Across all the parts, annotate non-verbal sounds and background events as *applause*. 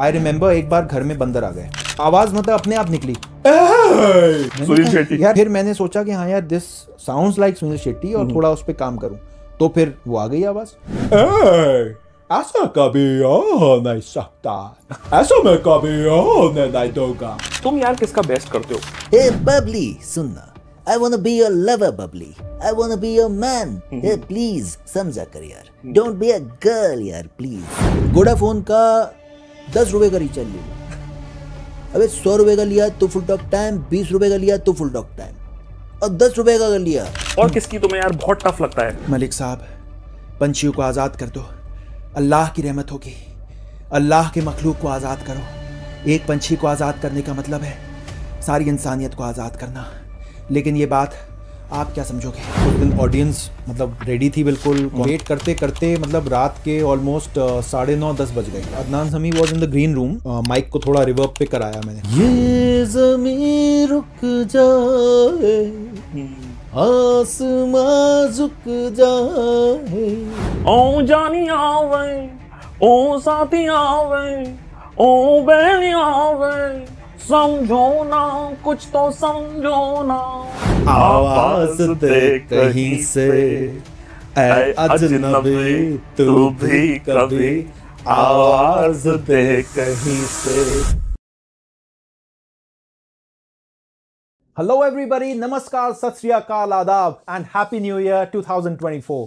I remember एक बार घर में बंदर आ गए आवाज मतलब अपने आप निकली यार फिर मैंने सोचा कि हाँ यार this sound like Suniel Shetty और हम्म। थोड़ा उस पर काम करूँ तो फिर वो आ गई आवाज ऐसा कभी नहीं सकता ऐसा मैं कभी नहीं दूंगा तुम यार किसका बेस्ट करते हो हे बबली सुनना I wanna be your lover Babli I wanna be your man please समझा कर यार. डोंट बी अ गर्ल यार, प्लीज गोडाफोन का दस रुपए का रिचार्ज ले लो अबे सौ रुपए का लिया तो फुल टॉक टाइम बीस रुपए का लिया तो फुल टॉक टाइम और दस रुपए का कर लिया और किसकी तुम्हें तो यार बहुत टफ लगता है मलिक साहब पंछियों को आज़ाद कर दो अल्लाह की रहमत होगी अल्लाह के मखलूक को आज़ाद करो एक पंछी को आज़ाद करने का मतलब है सारी इंसानियत को आज़ाद करना लेकिन ये बात आप क्या समझोगे उस दिन ऑडियंस मतलब रेडी थी बिल्कुल वेट करते करते मतलब रात के ऑलमोस्ट uh, साढ़े नौ दस बज गए Adnan Sami was in the green room mic को थोड़ा रिवर्ब पे कराया मैंने ये जमी रुक जाए आसमां झुक जाए ओ जानी आवे ओ साथी आवे ओ बहनी आवे समझो ना कुछ तो समझो ना आवाज दे कहीं से अजनबी तू भी कभी आवाज दे कहीं से हेलो एवरीबॉडी नमस्कार सत श्री अकाल आदाब and happy new year 2024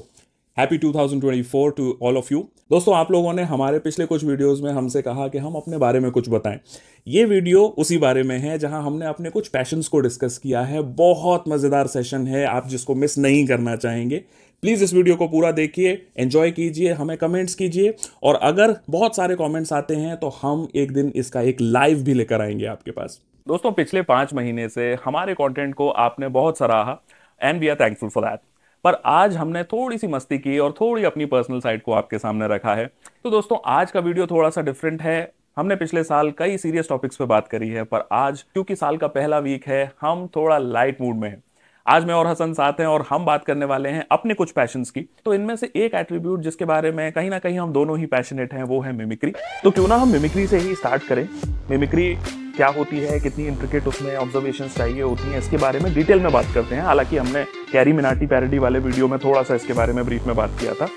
happy 2024 to all of you दोस्तों आप लोगों ने हमारे पिछले कुछ वीडियोस में हमसे कहा कि हम अपने बारे में कुछ बताएं ये वीडियो उसी बारे में है जहां हमने अपने कुछ पैशंस को डिस्कस किया है बहुत मज़ेदार सेशन है आप जिसको मिस नहीं करना चाहेंगे प्लीज़ इस वीडियो को पूरा देखिए एंजॉय कीजिए हमें कमेंट्स कीजिए और अगर बहुत सारे कमेंट्स आते हैं तो हम एक दिन इसका एक लाइव भी लेकर आएंगे आपके पास दोस्तों पिछले पाँच महीने से हमारे कॉन्टेंट को आपने बहुत सराहा and we are thankful for that पर आज हमने थोड़ी सी मस्ती की और थोड़ी अपनी पर्सनल साइड को आपके सामने रखा है तो दोस्तों आज का वीडियो थोड़ा सा डिफरेंट है हमने पिछले साल कई सीरियस टॉपिक्स पे बात करी है पर आज क्योंकि साल का पहला वीक है हम थोड़ा लाइट मूड में हैं आज मैं और हसन साथ हैं और हम बात करने वाले हैं अपने कुछ पैशंस की तो इनमें से एक एट्रीब्यूट जिसके बारे में कहीं ना कहीं हम दोनों ही पैशनेट हैं वो है मिमिक्री तो क्यों ना हम मिमिक्री से ही स्टार्ट करें मिमिक्री क्या होती है कितनी इंट्रिकेट उसमें ऑब्जर्वेशन चाहिए होती हैं इसके बारे में डिटेल में बात करते हैं हालांकि हमने कैरी मिनाटी पैरडी वाले वीडियो में थोड़ा सा इसके बारे में ब्रीफ में बात किया था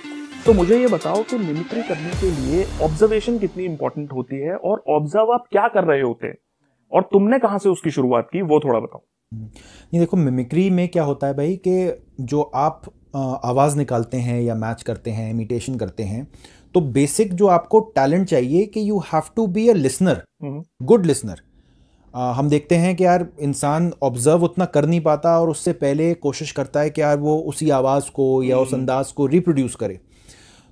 तो मुझे ये बताओ कि मिमिक्री करने के लिए ऑब्जर्वेशन कितनी इंपॉर्टेंट होती है और ऑब्जर्व आप क्या कर रहे होते हैं और तुमने कहाँ से उसकी शुरुआत की वो थोड़ा बताओ नहीं देखो मिमिक्री में क्या होता है भाई कि जो आप आवाज़ निकालते हैं या मैच करते हैं इमिटेशन करते हैं तो बेसिक जो आपको टैलेंट चाहिए कि you have to be a listener good listener हम देखते हैं कि यार इंसान ऑब्जर्व उतना कर नहीं पाता और उससे पहले कोशिश करता है कि यार वो उसी आवाज़ को या उस हम्म। अंदाज को रिप्रोड्यूस करे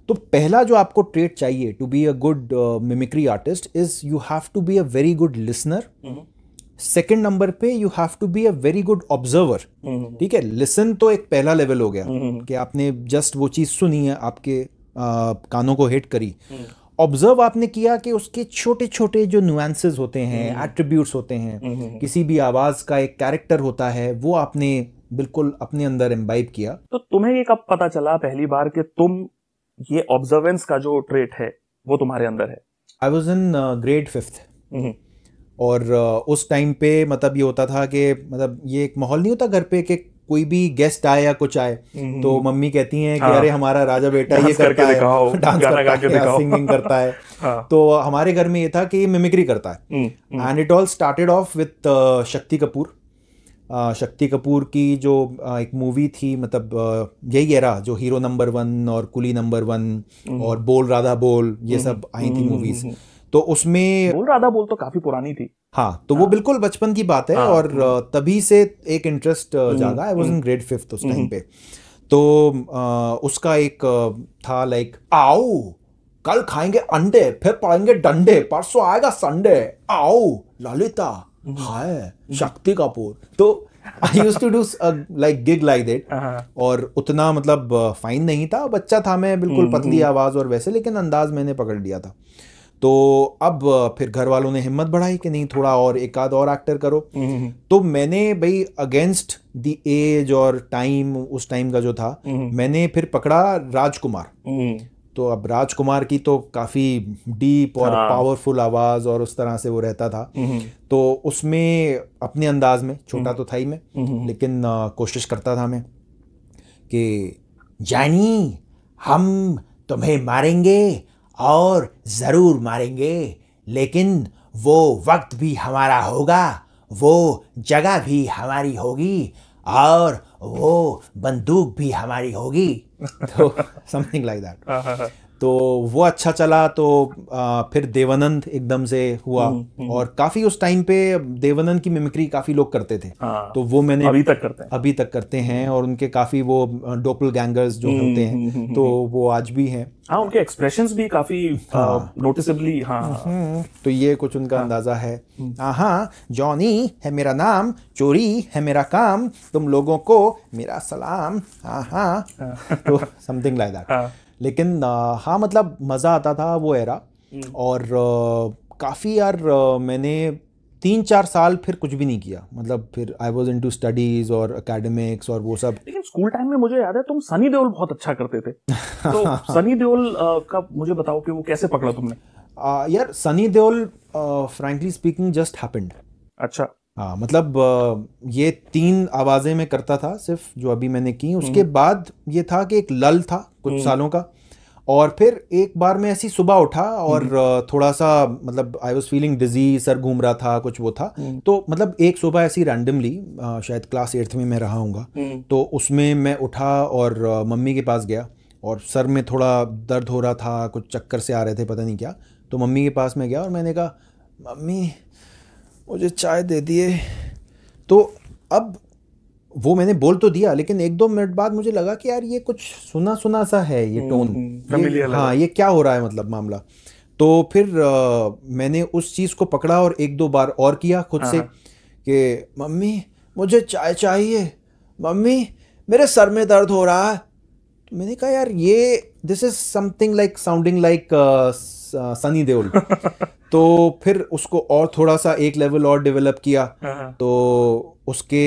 तो पहला जो आपको ट्रेट चाहिए to be a good mimicry artist is you have to be a very good listener second number पे you have to be a very good observer ठीक है लिसन तो एक पहला लेवल हो गया हम्म। कि आपने जस्ट वो चीज़ सुनी है आपके कानों को हिट करी ऑब्जर्व आपने किया कि उसके छोटे छोटे जो नुएंसेज होते हैं एट्रीब्यूट्स हम्म। होते हैं हम्म, हम्म, किसी भी आवाज़ का एक कैरेक्टर होता है वो आपने बिल्कुल अपने अंदर एम्बाइब किया तो तुम्हें ये कब पता चला पहली बार कि तुम ये ऑब्जर्वेंस का जो ट्रेट है वो तुम्हारे अंदर है I was in grade fifth और uh, उस टाइम पे मतलब ये होता था कि मतलब ये एक माहौल नहीं होता घर पे कि कोई भी गेस्ट आए या कुछ आए हम्म। तो मम्मी कहती हैं कि हाँ, अरे हमारा राजा बेटा ये करता है डांस *laughs* करता है या सिंगिंग करता है हाँ, तो हमारे घर में ये था कि ये मिमिक्री करता है and it all started off with Shakti Kapoor शक्ति कपूर की जो uh, एक मूवी थी मतलब uh, यही एरा जो हीरो नंबर वन और कुली नंबर वन हम्म। और बोल राधा बोल ये हम्म, सब आई थी मूवीज तो उसमें बोल राधा बोल तो काफी पुरानी थी हाँ तो वो हाँ। बिल्कुल बचपन की बात है हाँ, और हाँ। तभी से एक इंटरेस्ट जागा I was in grade fifth उस टाइम हम्म। पे तो आ, उसका एक था लाइक आओ कल खाएंगे अंडे फिर पड़ेंगे डंडे परसों आएगा संडे आओ ललिता हम्म। हाय हम्म। शक्ति कपूर तो I use to do like gig like that और उतना मतलब फाइन नहीं था बच्चा था मैं बिल्कुल पतली आवाज और वैसे लेकिन अंदाज मैंने पकड़ लिया था तो अब फिर घर वालों ने हिम्मत बढ़ाई कि नहीं थोड़ा और एक आध और एक्टर करो हम्म, हम्म, हम्म। तो मैंने भाई अगेंस्ट द एज और टाइम उस टाइम का जो था मैंने फिर पकड़ा राजकुमार तो अब राजकुमार की तो काफ़ी डीप और हाँ। पावरफुल आवाज़ और उस तरह से वो रहता था तो उसमें अपने अंदाज में छोटा तो था ही मैं लेकिन आ, कोशिश करता था मैं कि जानी हम तुम्हें मारेंगे और ज़रूर मारेंगे लेकिन वो वक्त भी हमारा होगा वो जगह भी हमारी होगी और वो बंदूक भी हमारी होगी *laughs* तो समथिंग लाइक दैट तो वो अच्छा चला तो आ, फिर देवानंद एकदम से हुआ हुँ, हम्म, हम्म। और काफी उस टाइम पे देवानंद की मिमिक्री काफी लोग करते थे हाँ, तो वो मैंने अभी तक करते हैं अभी तक करते हैं और उनके काफी वो डोपल गैंगर्स जो हम्म, होते हैं तो वो आज भी हैं हाँ उनके एक्सप्रेशन भी काफी नोटिसबली हाँ, हाँ तो ये कुछ उनका हाँ, अंदाजा है हाँ जॉनी है मेरा नाम चोरी है मेरा काम तुम लोगों को मेरा सलाम हाँ हाँ, हाँ। तो समथिंग लाइक दैट लेकिन हाँ मतलब मज़ा आता था वो एरा हम्म। और काफ़ी यार मैंने तीन चार साल फिर कुछ भी नहीं किया मतलब फिर I was into studies और अकेडमिक्स और वो सब लेकिन स्कूल टाइम में मुझे याद है तुम सनी देओल बहुत अच्छा करते थे तो सनी *laughs* देओल का मुझे बताओ कि वो कैसे पकड़ा तुमने आ, यार Sunny Deol frankly speaking just happened अच्छा हाँ मतलब ये तीन आवाज़ें मैं करता था सिर्फ जो अभी मैंने की हम्म। उसके बाद ये था कि एक लल था कुछ हम्म। सालों का और फिर एक बार मैं ऐसी सुबह उठा और हम्म। थोड़ा सा मतलब आई वॉज फीलिंग डिजी सर घूम रहा था कुछ वो था तो मतलब एक सुबह ऐसी रैंडमली शायद क्लास एट्थ में मैं रहा हूँ तो उसमें मैं उठा और मम्मी के पास गया और सर में थोड़ा दर्द हो रहा था कुछ चक्कर से आ रहे थे पता नहीं क्या तो मम्मी के पास मैं गया और मैंने कहा मम्मी मुझे चाय दे दिए तो अब वो मैंने बोल तो दिया लेकिन एक दो मिनट बाद मुझे लगा कि यार ये कुछ सुना सुना सा है ये हम्म, टोन हम्म, ये, हाँ ये क्या हो रहा है मतलब मामला तो फिर आ, मैंने उस चीज़ को पकड़ा और एक दो बार और किया खुद हाँ, से हाँ। कि मम्मी मुझे चाय चाहिए मम्मी मेरे सर में दर्द हो रहा है तो मैंने कहा यार ये this is something like sounding like Sunny Deol तो फिर उसको और थोड़ा सा एक लेवल और डेवलप किया हाँ। तो उसके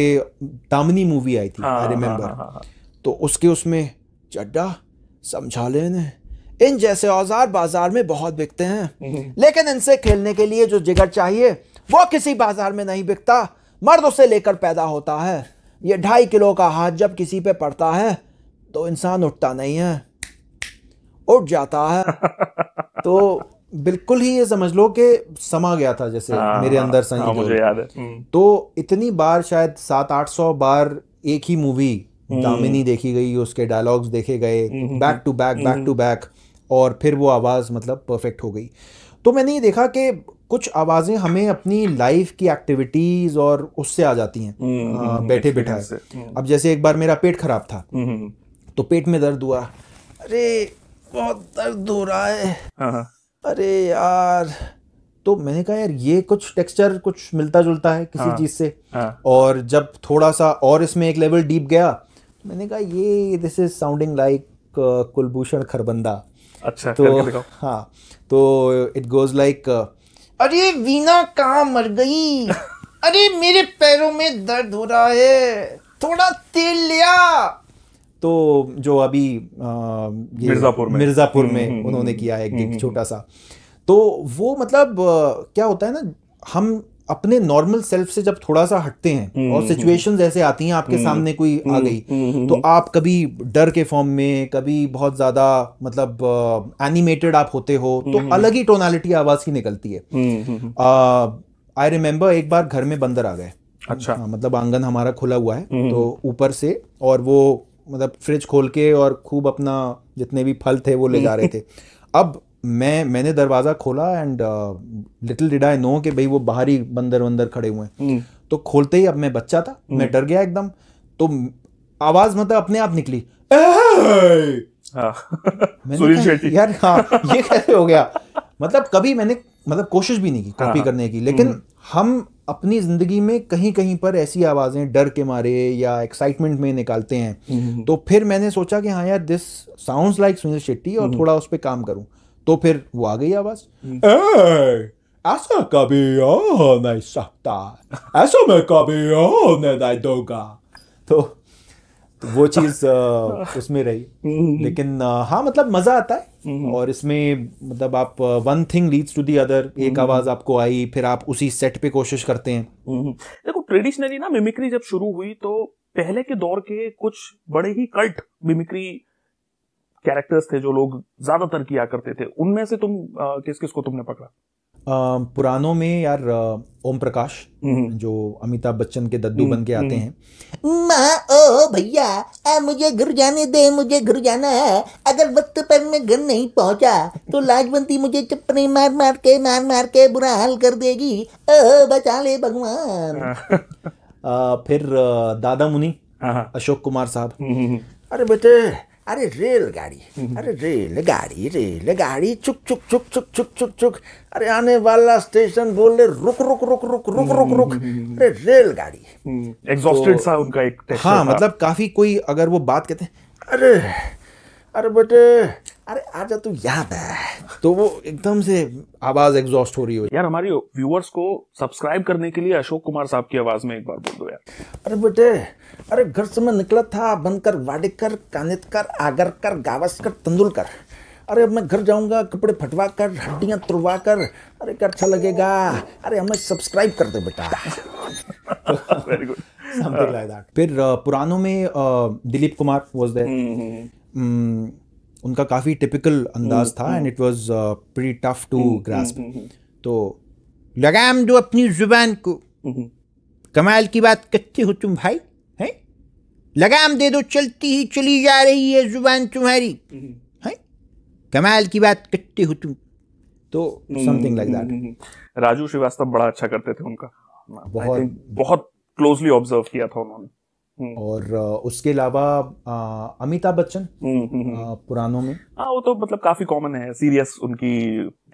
दामनी मूवी आई थी आई हाँ, रिमेम्बर हाँ, तो उसके उसमें चड्डा समझा लेने इन जैसे औजार बाजार में बहुत बिकते हैं हम्म। लेकिन इनसे खेलने के लिए जो जिगर चाहिए वो किसी बाजार में नहीं बिकता मर्द उसे लेकर पैदा होता है ये ढाई किलो का हाथ जब किसी पे पड़ता है तो इंसान उठता नहीं है उठ जाता है *laughs* तो बिल्कुल ही ये समझ लो कि समा गया था जैसे आ, हाँ, मेरे हाँ, अंदर आ, हाँ, मुझे याद है हम्म। तो इतनी बार शायद सात आठ सौ बार एक ही मूवी हम्म। दामिनी देखी गई उसके डायलॉग्स देखे गए back to back back to back और फिर वो आवाज़ मतलब परफेक्ट हो गई तो मैंने ये देखा कि कुछ आवाज़ें हमें अपनी लाइफ की एक्टिविटीज़ और उससे आ जाती हैं हम्म, बैठे बैठा अब जैसे एक बार मेरा पेट ख़राब था तो पेट में दर्द हुआ अरे बहुत दर्द हो रहा है हाँ, हाँ। अरे यार तो मैंने कहा यार ये कुछ टेक्सचर कुछ मिलता जुलता है किसी हाँ, चीज से और जब थोड़ा सा और इसमें एक लेवल डीप गया तो मैंने कहा ये this is sounding like Kulbhushan Kharbanda अच्छा तो हाँ तो इट गोज लाइक अरे वीना कहा मर गई *laughs* अरे मेरे पैरों में दर्द हो रहा है थोड़ा तेल लिया तो जो अभी मिर्ज़ापुर में मिर्ज़ापुर में हम्म, हम्म, उन्होंने हम्म, किया है एक छोटा सा तो वो मतलब क्या होता है ना हम अपने नॉर्मल सेल्फ से जब थोड़ा सा हटते हैं और सिचुएशंस ऐसे आती हैं आपके सामने कोई आ गई तो आप कभी डर के फॉर्म में कभी बहुत ज़्यादा मतलब एनिमेटेड आप होते हो तो अलग ही टोनालिटी आवाज़ की निकलती है आई रिमेम्बर एक बार घर में बंदर आ गए अच्छा हाँ, मतलब आंगन हमारा खुला हुआ है तो ऊपर से और वो मतलब फ्रिज खोल के और खूब अपना जितने भी फल थे वो ले जा रहे थे *laughs* अब मैं मैंने दरवाज़ा खोला and little did I know कि भाई वो बाहरी बंदर वंदर खड़े हुए हैं हम्म। तो खोलते ही अब मैं बच्चा था हम्म। मैं डर गया एकदम तो आवाज़ मतलब अपने आप निकली हाँ। यार हाँ ये कैसे हो गया मतलब कभी मैंने मतलब कोशिश भी नहीं की कॉपी हाँ, हाँ। करने की लेकिन हम्म। हम अपनी ज़िंदगी में कहीं कहीं पर ऐसी आवाज़ें डर के मारे या एक्साइटमेंट में निकालते हैं हम्म, हम्म, हम्म। तो फिर मैंने सोचा कि हाँ यार this sounds like Suniel Shetty और थोड़ा उस पर काम करूं तो फिर वो आ गई आवाज़ ऐसा कभी नहीं सकता ऐसा मैं कभी नहीं दूंगा तो तो वो चीज उसमें रही हम्म। लेकिन हाँ मतलब मजा आता है हम्म। और इसमें मतलब आप one thing leads to the other एक हम्म। आवाज आपको आई फिर आप उसी सेट पे कोशिश करते हैं देखो ट्रेडिशनली ना मिमिक्री जब शुरू हुई तो पहले के दौर के कुछ बड़े ही कल्ट मिमिक्री कैरेक्टर्स थे जो लोग ज्यादातर किया करते थे उनमें से तुम आ, किस किस को तुमने पकड़ा आ, पुरानों में यार ओम प्रकाश हम्म, हम्म। जो अमिताभ बच्चन के दद्दू हम्म, बन के आते हैं माँ ओ भैया मुझे घर जाने दे मुझे घर जाना है अगर वक्त पर मैं घर नहीं पहुंचा तो लाजवंती मुझे चप्पने मार मार के मार मार के बुरा हाल कर देगी ओ बचा ले भगवान हाँ। *laughs* फिर दादा मुनि हाँ, हाँ। अशोक कुमार साहब अरे बेटे अरे रेल गाड़ी हम्म। अरे रेल गाड़ी रेल गाड़ी चुक चुक चुक चुक चुक चुक चुक अरे आने वाला स्टेशन बोल रहे रुक रुक रुक रुक रुक रुक रुक हम्म, हम्म, अरे रेल गाड़ी एग्जॉस्टेड तो सा उनका एक हाँ मतलब काफी कोई अगर वो बात कहते हैं अरे अरे बेटे अरे आ जा तू याद है तो वो एकदम से आवाज एग्जॉस्ट हो रही हो यार हमारी व्यूअर्स को सब्सक्राइब करने के लिए अशोक कुमार साहब की आवाज में एक बार बोल दो यार अरे बेटे अरे घर से मैं निकला था बनकर वाडेकर कानितकर आगरकर गावस्कर तेंदुलकर अरे अब मैं घर जाऊंगा कपड़े फटवा कर हड्डियाँ तुड़वा कर अरे क्या अच्छा लगेगा अरे हमें सब्सक्राइब कर दे बेटा very good something like that फिर पुरानों में दिलीप कुमार वाज देयर उनका काफ़ी टिपिकल अंदाज हम्म, था and it was pretty tough to grasp तो लगाम जो अपनी जुबान को हम्म, हम्म। कमाल की बात करते हो तुम भाई हैं लगाम दे दो चलती ही चली जा रही है जुबान तुम्हारी है कमाल की बात करते हो तुम तो something like that Raju Srivastava बड़ा अच्छा करते थे उनका बहुत बहुत क्लोजली ऑब्जर्व किया था उन्होंने हम्म। और उसके अलावा अमिताभ बच्चन हम्म, हम्म, पुरानों में हाँ वो तो मतलब काफी कॉमन है सीरियस उनकी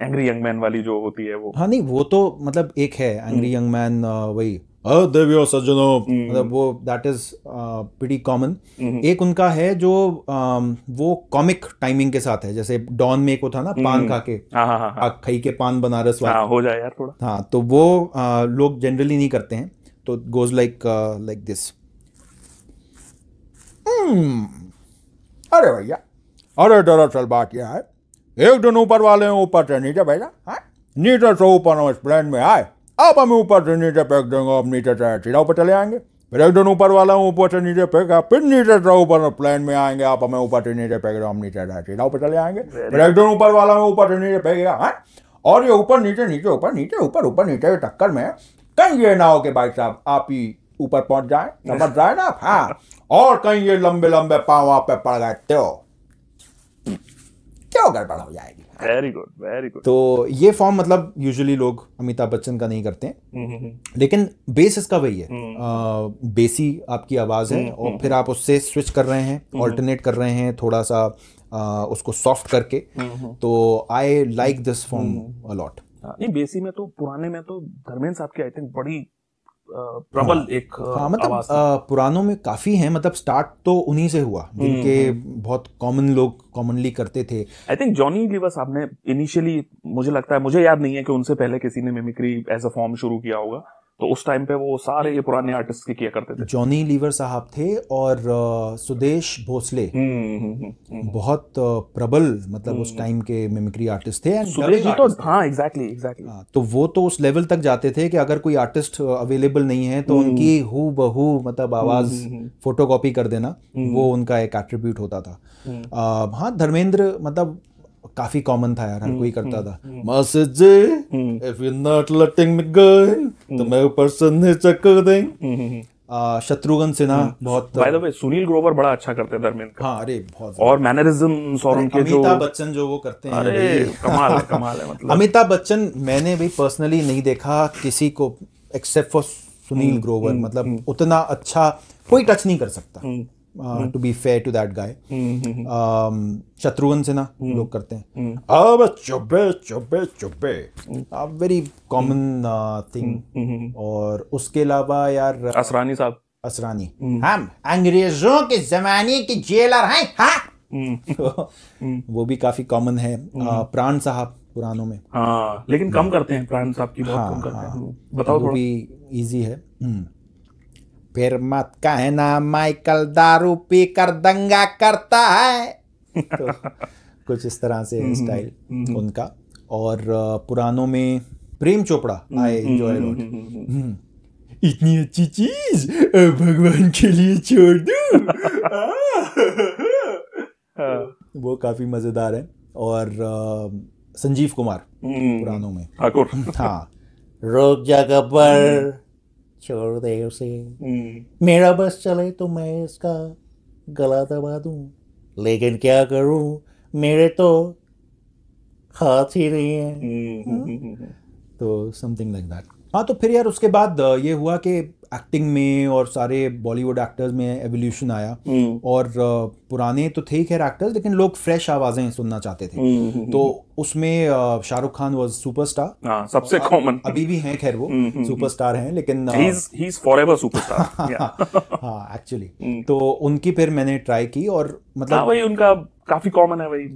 एंग्री यंग मैन वाली जो होती है वो हाँ नहीं वो तो मतलब एक है एंग्री यंग मैन वही देवियों सज्जनों मतलब वो दैट इज प्रीटी कॉमन एक उनका है जो uh, वो कॉमिक टाइमिंग के साथ है जैसे डॉन में को था ना पान खा के हाँ, हाँ, हाँ, खाई के पान बनारस वाला हो जाए यार थोड़ा हाँ तो वो uh, लोग जनरली नहीं करते हैं तो goes like like this hmm. अरे भैया अरे दरअसल बात यह है एक दिन ऊपर वाले ऊपर से नीचे भैया हाँ। नीचे से ऊपर हम प्लेन में आए अब हमें ऊपर से नीचे फेंक देंगे अब नीचे से चिड़ाव ऊपर चले आएंगे फिर एक दिन ऊपर वाला हूँ ऊपर से नीचे फेंका फिर नीचे से ऊपर प्लेन में आएंगे आप हमें ऊपर से नीचे फेंक रहे हम नीचे से चिड़ाव ऊपर चले आएंगे फिर एक दिन ऊपर वाला हूँ ऊपर से नीचे फेंक गया है हाँ। और ये ऊपर नीचे नीचे ऊपर नीचे ऊपर ऊपर नीचे टक्कर में कहीं ये ना हो कि भाई साहब आप ही ऊपर पहुंच जाए समझ जाए *laughs* ना आप हाँ और कहीं ये लंबे लंबे पावा पे पड़ गए हो क्या गड़बड़ हो जाएगी वेरी गुड वेरी गुड तो ये फॉर्म मतलब यूजुअली लोग अमिताभ बच्चन का नहीं करते हैं हम्म, हम्म, हम्म। लेकिन बेस इसका वही है आ, बेसी आपकी आवाज़ है और फिर आप उससे स्विच कर रहे हैं ऑल्टरनेट कर रहे हैं थोड़ा सा आ, उसको सॉफ्ट करके तो I like this form a lot नहीं बेसी में तो पुराने में तो धर्मेंद्र साहब की आई थिंक बड़ी प्रबल हाँ, एक हाँ मतलब पुरानों में काफ़ी हैं मतलब स्टार्ट तो उन्हीं से हुआ हम्म, जिनके हम्म। बहुत कॉमन लोग कॉमनली करते थे आई थिंक जॉनी लिवर साहब ने इनिशियली मुझे लगता है मुझे याद नहीं है कि उनसे पहले किसी ने मिमिक्री एज अ फॉर्म शुरू किया होगा तो उस टाइम पे वो सारे ये पुराने आर्टिस्ट की किया करते थे जॉनी लीवर साहब थे और सुदेश भोसले हुँ, हुँ, हुँ, बहुत प्रबल मतलब उस टाइम हम्म। के मिमिक्री आर्टिस्ट थे सुदेश जी तो हाँ एग्जैक्टली एग्जैक्टली हाँ, तो वो तो उस लेवल तक जाते थे कि अगर कोई आर्टिस्ट अवेलेबल नहीं है तो हम्म। उनकी हु बहु मतलब हम्म, आवाज फोटोकॉपी कर देना वो उनका एक एट्रीब्यूट होता था हाँ धर्मेंद्र मतलब काफी कॉमन था यार हर कोई हम्म, करता हम्म, था message if you not letting me go तो मैं ऊपर से नीचे कर हम्म, शत्रुघ्न सिन्हा बहुत by the way Sunil Grover बड़ा अच्छा करते हैं धर्मेंद्र का हाँ अरे बहुत और और उनके जो अमिताभ बच्चन जो वो करते हैं अरे कमाल है कमाल है मतलब अमिताभ बच्चन मैंने भी पर्सनली नहीं देखा किसी को एक्सेप्ट फॉर सुनील ग्रोवर मतलब उतना अच्छा कोई टच नहीं कर सकता to be fair to that guy Shatrughan Sinha लोग करते हैं अब चुबे चुबे चुबे वेरी कॉमन थिंग और उसके अलावा यार uh, असरानी साहब असरानी hmm. हम अंग्रेजों के जमाने के जेलर हैं हाँ hmm. *laughs* तो hmm. वो भी काफी कॉमन है uh, प्राण साहब पुरानों में हाँ लेकिन कम करते हैं प्राण साहब की बहुत हाँ, कम करते हैं हाँ। बताओ वो भी इजी है फिर मत कहना माइकल दारू पी कर दंगा करता है तो कुछ इस तरह से स्टाइल उनका और पुरानों में प्रेम चोपड़ा आए एंजॉय रोड इतनी अच्छी चीज भगवान के लिए छोड़ दू वो काफी मजेदार है और संजीव कुमार पुरानों में हाँ रोक जा गबर छोड़ दे उसे हम्म। मेरा बस चले तो मैं इसका गला दबा दूं लेकिन क्या करूं मेरे तो हाथ ही नहीं है हम्म, हम्म, हाँ? तो समथिंग लाइक दैट हाँ तो फिर यार उसके बाद ये हुआ कि एक्टिंग में और सारे बॉलीवुड एक्टर्स में एवोल्यूशन आया हम्म। और पुराने तो थे ही खैर एक्टर्स लेकिन लोग फ्रेश आवाज़ें सुनना चाहते थे हम्म, हम्म, तो उसमें शाहरुख खान वाज हाँ, सुपरस्टार सबसे कॉमन अभी भी हैं खैर वो सुपरस्टार हैं लेकिन ही इज फॉरएवर सुपरस्टार हाँ एक्चुअली तो उनकी फिर मैंने ट्राई की और मतलब हाँ, वही उनका काफ़ी कॉमन है वही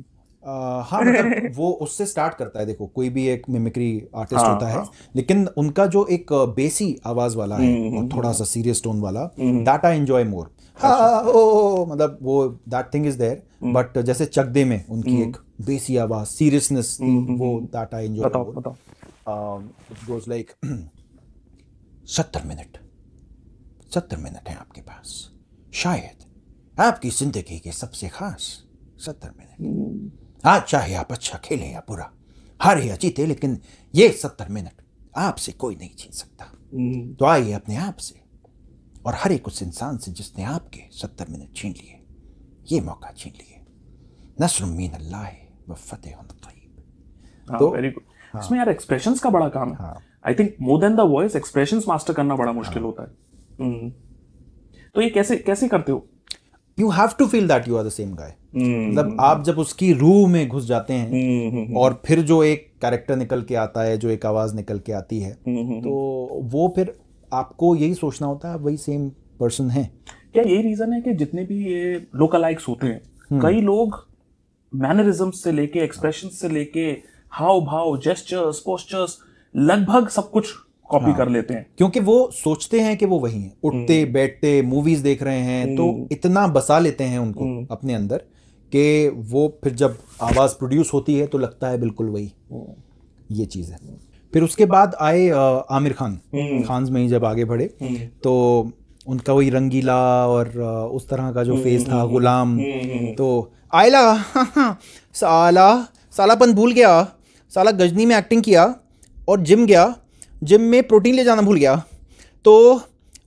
Uh, हाँ मतलब *laughs* वो उससे स्टार्ट करता है देखो कोई भी एक मिमिक्री आर्टिस्ट हाँ, होता है हाँ. लेकिन उनका जो एक बेसी आवाज वाला है हम्म, और हम्म, थोड़ा हम्म। सा सीरियस टोन वाला दैट आई एंजॉय मोर ओ मतलब वो that thing is there but जैसे चकदे में उनकी एक बेसी आवाज सीरियसनेस वो दैट आई एंजॉय बताओ इट गोज लाइक सत्तर मिनट सत्तर मिनट है आपके पास शायद आपकी जिंदगी के सबसे खास सत्तर मिनट आज चाहे आप अच्छा खेलें या बुरा हारे या जीते लेकिन ये सत्तर मिनट आपसे कोई नहीं छीन सकता हम्म। तो आइए अपने आप से और हर एक उस इंसान से जिसने आपके सत्तर मिनट छीन लिए ये मौका छीन लिए नसर मीन अल्लाह व फतेह हाँ, तो वेरी गुड हाँ, इसमें यार एक्सप्रेशंस का बड़ा काम है I think more than the voice expressions master करना बड़ा मुश्किल हाँ, होता है हम्म। तो ये कैसे कैसे करते हो you have to feel that you are the same guy मतलब हम्म। आप जब उसकी रूह में घुस जाते हैं हम्म, हम्म, और फिर जो एक कैरेक्टर निकल के आता है जो एक आवाज निकल के आती है तो वो फिर आपको यही सोचना होता है वही सेम पर्सन है क्या यही रीजन है कि जितने भी ये लाइक्स होते हैं कई लोग मैनरिज्म से लेके एक्सप्रेशन से लेके हाव भाव जेस्टर्स पोस्टर्स लगभग सब कुछ कॉपी हाँ, कर लेते हैं क्योंकि वो सोचते हैं कि वो वही हैं उठते बैठते मूवीज देख रहे हैं तो इतना बसा लेते हैं उनको अपने अंदर कि वो फिर जब आवाज़ प्रोड्यूस होती है तो लगता है बिल्कुल वही हम्म। ये चीज़ है फिर उसके बाद आए आमिर खान हम्म। खान्स में ही जब आगे बढ़े हम्म। तो उनका वही रंगीला और उस तरह का जो फेस था गुलाम तो आयला *laughs* साला सालापन भूल गया साला गजनी में एक्टिंग किया और जिम गया जिम में प्रोटीन ले जाना भूल गया तो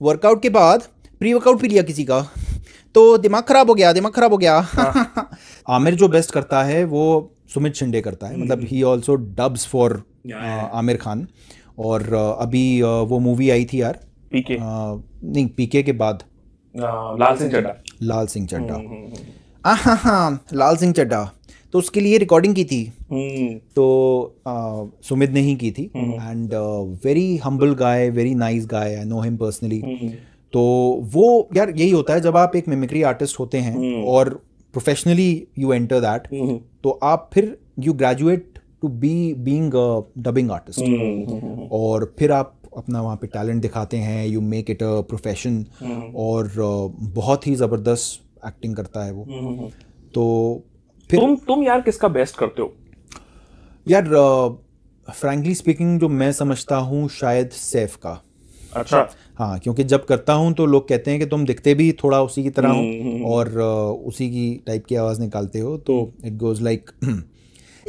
वर्कआउट के बाद प्री वर्कआउट भी लिया किसी का तो दिमाग खराब हो गया दिमाग खराब हो गया हाँ। *laughs* आमिर जो बेस्ट करता है वो सुमित शिंडे करता है मतलब he also dubs for Aamir Khan और uh, अभी uh, वो मूवी आई थी यार पीके uh, नहीं पीके के बाद लाल सिंह चड्डा लाल सिंह चड्डा हम्म, हम्म, हम्म। हाँ हाँ लाल सिंह चड्डा तो उसके लिए रिकॉर्डिंग की थी तो सुमित ने ही की थी and very humble guy very nice guy I know him personally तो वो यार यही होता है जब आप एक मिमिक्री आर्टिस्ट होते हैं हम्म। और प्रोफेशनली यू एंटर दैट तो आप फिर you graduate to be being dubbing artist और फिर आप अपना वहाँ पे टैलेंट दिखाते हैं you make it a profession और बहुत ही ज़बरदस्त एक्टिंग करता है वो हम्म, हम्म, तो फिर तुम तुम यार किसका बेस्ट करते हो यार फ्रेंकली स्पीकिंग जो मैं समझता हूँ शायद सैफ का अच्छा।, अच्छा हाँ क्योंकि जब करता हूँ तो लोग कहते हैं कि तुम दिखते भी थोड़ा उसी की तरह हो हम्म, हम्म, हम्म। और उसी की टाइप की आवाज़ निकालते हो तो it goes like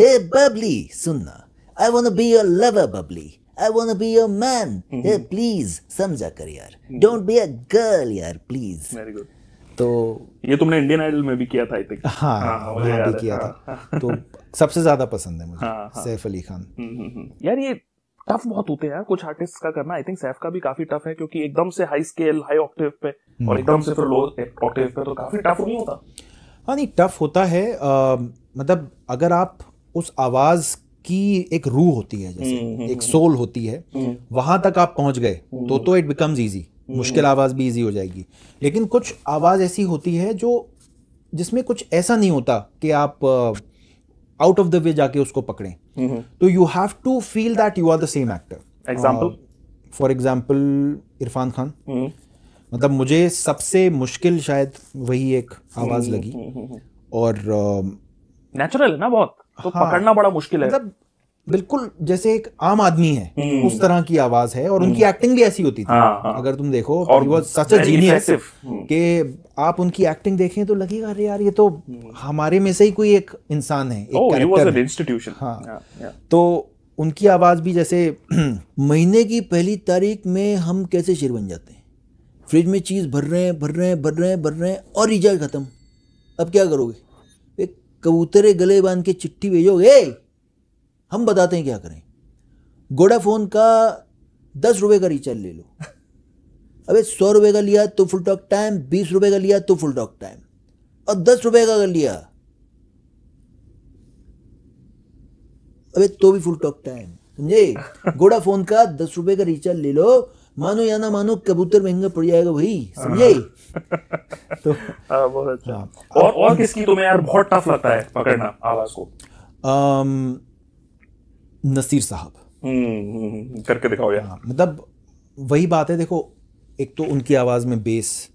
hey Babli सुनना I want be your lover Babli I want be your man hey please समझा कर यार डोंट बी अ गर्ल यार प्लीज वेरी गुड तो ये तुमने इंडियन आइडल में भी किया था आई थिंक हाँ हाँ, हाँ, हाँ भी किया था हाँ। तो सबसे ज्यादा पसंद है मुझे हाँ, हाँ, सैफ अली खान यार ये टफ बहुत होते हैं कुछ आर्टिस्ट का करना आई थिंक सैफ का भी काफी टफ है क्योंकि एकदम से हाई स्केल हाई ऑक्टिव पे हम्म। और एकदम से फिर लो ऑक्टिव पे तो काफी टफ नहीं होता हाँ नहीं टफ होता है आ, मतलब अगर आप उस आवाज की एक रूह होती है जैसे हम्म, हम्म, एक सोल होती है वहां तक आप पहुंच गए तो तो इट बिकम्स इजी मुश्किल आवाज भी इजी हो जाएगी लेकिन कुछ आवाज ऐसी होती है जो जिसमें कुछ ऐसा नहीं होता कि आप आउट ऑफ द वे जाके उसको पकड़ें तो you have to feel that you are the same actor example for example Irrfan Khan हम्म। मतलब मुझे सबसे मुश्किल शायद वही एक आवाज हम्म, लगी हम्म, और नेचुरल uh, है ना बहुत तो हाँ, पकड़ना बड़ा मुश्किल है मतलब बिल्कुल जैसे एक आम आदमी है हम्म। उस तरह की आवाज है और उनकी एक्टिंग हम्म। भी ऐसी होती थी हाँ, हाँ, अगर तुम देखो सच जीनियस हम्म। कि आप उनकी एक्टिंग देखें तो लगेगा अरे यार ये तो हमारे में से ही कोई एक इंसान है एक इंस्टीट्यूशन oh, हाँ, हाँ, हाँ तो उनकी आवाज भी जैसे *clears throat* महीने की पहली तारीख में हम कैसे शेर बन जाते हैं फ्रिज में चीज भर रहे हैं भर रहे हैं भर रहे हैं भर रहे हैं और रिजल्ट खत्म अब क्या करोगे एक कबूतरे गले बांध के चिट्ठी भेजोगे हम बताते हैं क्या करें गोडाफोन का दस रुपए का रिचार्ज ले लो अबे सौ रुपए का लिया तो फुल टॉक टाइम बीस रुपए का लिया तो फुल टॉक टाइम और दस रुपए का कर लिया अबे तो भी फुल टॉक टाइम समझे गोडाफोन का दस रुपए का रिचार्ज ले लो मानो या ना मानो कबूतर महंगा पड़ जाएगा भाई समझे हाँ। *laughs* तो आ, हाँ, बहुत अच्छा हाँ। और, और किसकी तुम्हें तो यार बहुत टफ लगता है पकड़ना आवाज को नसीर साहब हम्म, करके दिखाओ यार हाँ, मतलब वही बात है देखो एक तो उनकी आवाज़ में बेस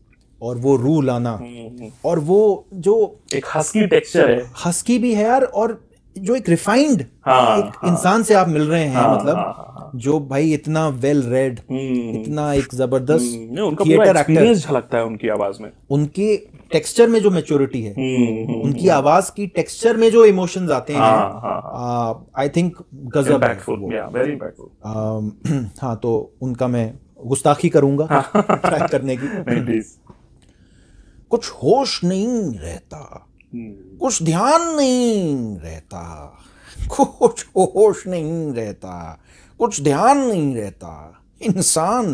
और वो रू लाना हम्म। और वो जो एक हस्की टेक्सचर है हस्की भी है यार और जो एक रिफाइंड हाँ, एक हाँ। इंसान से आप मिल रहे हैं मतलब जो भाई इतना वेल रेड हम्म। इतना एक जबरदस्त थिएटर एक्टर झलकता है उनकी आवाज में उनके टेक्सचर में जो मेच्योरिटी है हम्म, हम्म, हम्म, उनकी आवाज की टेक्सचर में जो इमोशंस आते हैं हाँ, हाँ। आई थिंक गजब *clears throat* हाँ तो उनका मैं गुस्ताखी करूंगा ट्राई हाँ। करने की *laughs* कुछ होश नहीं रहता कुछ ध्यान नहीं रहता कुछ होश नहीं रहता कुछ ध्यान नहीं रहता इंसान